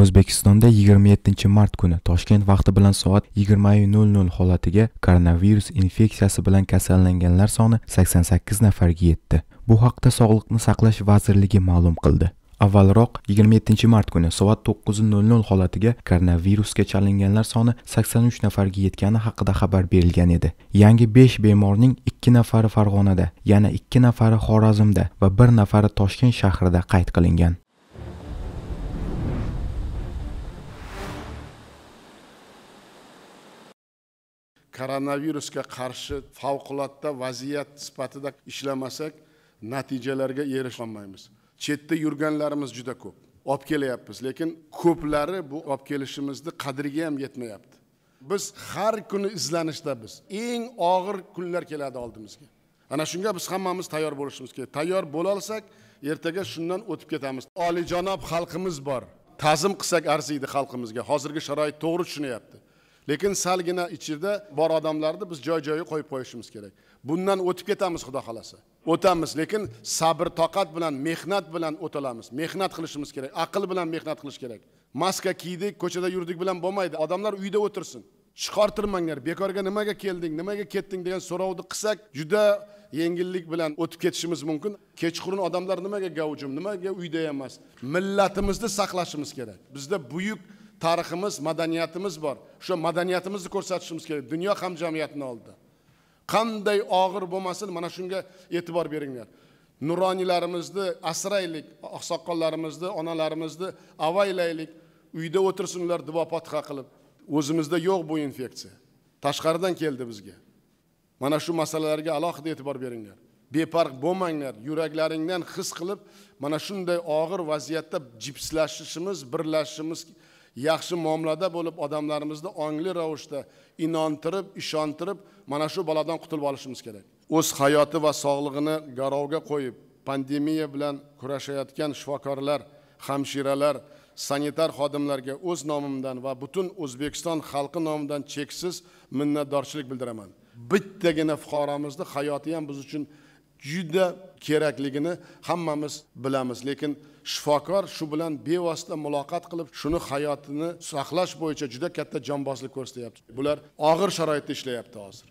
o'zbekistonda 27 mart kuni toshkent vaqti bilan soat 20:00 holatiga koronavirus infeksiyasi bilan kasallanganlar soni 88 nafarga yetdi bu haqda sog'liqni saqlash vazirligi ma'lum qildi avvalroq 27 mart kuni soat 9:00 holatiga koronavirusga chalinganlar soni 83 nafarga yetgani haqida xabar berilgan edi yangi 5 bemorning 2 nafari farg'onada yana 2 nafari xorazmda va 1 nafari toshkent shahrida qayd qilingan koronavirusga qarshi favqulodda vaziyat sifatida ishlamasak natijalarga erisha olmaymiz chetda yurganlarimiz juda ko'p olib kelyapmiz lekin ko'plari bu olib kelishimizni qadriga ham yetmayapti biz har kuni izlanishdamiz eng og'ir kunlar keladi oldimizga ana shunga biz hammamiz tayyor bo'lishimiz kerak tayyor bo'la olsak ertaga shundan o'tib ketamiz olijanob xalqimiz bor ta'zim qilsak arziydi xalqimizga hozirgi sharoit to'g'ri tushunyapti lekin salgina ichida bor odamlarni biz joy joyiga qo'yib qo'yishimiz kerak bundan o'tib ketamiz xudo xohlasa o'tamiz lekin sabr toqat bilan mehnat bilan o'tolamiz mehnat qilishimiz kerak aql bilan mehnat qilish kerak maska kiydik ko'chada yurdik bilan bo'lmaydi odamlar uyda o'tirsin chiqartirmanglar bekorga nimaga kelding nimaga ketding degan so'rovni qilsak juda yengillik bilan o'tib ketishimiz mumkin kechqurun odamlar nimaga gavjum nimaga uyda emas millatimizni saqlashimiz kerak bizda buyuk tariximiz madaniyatimiz bor o'sha madaniyatimizni ko'rsatishimiz kerak dunyo hamjamiyatini oldida qanday og'ir bo'lmasin mana shunga e'tibor beringlar nuroniylarimizni asraylik oqsoqollarimizni onalarimizni avaylaylik uyda o'tirsinlar duo fotiha qilib o'zimizda yo'q bu infeksiya tashqaridan keldi bizga mana shu masalalarga alohida e'tibor beringlar befarq bo'lmanglar yuraklaringdan his qilib mana shunday og'ir vaziyatda jipslashishimiz birlashishimiz yaxshi muomalada bo'lib odamlarimizni ongli ravishda inontirib ishontirib mana shu balodan qutulib olishimiz kerak o'z hayoti va sog'lig'ini garovga qo'yib pandemiya bilan kurashayotgan shifokorlar hamshiralar sanitar xodimlarga o'z nomimdan va butun o'zbekiston xalqi nomidan cheksiz minnatdorchilik bildiraman bittagina fuqaromizni hayoti ham biz uchun juda kerakligini hammamiz bilamiz lekin shifokor shu bilan bevosita muloqot qilib shuni hayotini saqlash bo'yicha juda katta jonbozlik ko'rsatyapti bular og'ir sharoitda ishlayapti hozir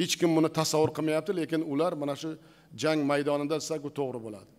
hech kim buni tasavvur qilmayapti lekin ular mana shu jang maydonida desak u to'g'ri bo'ladi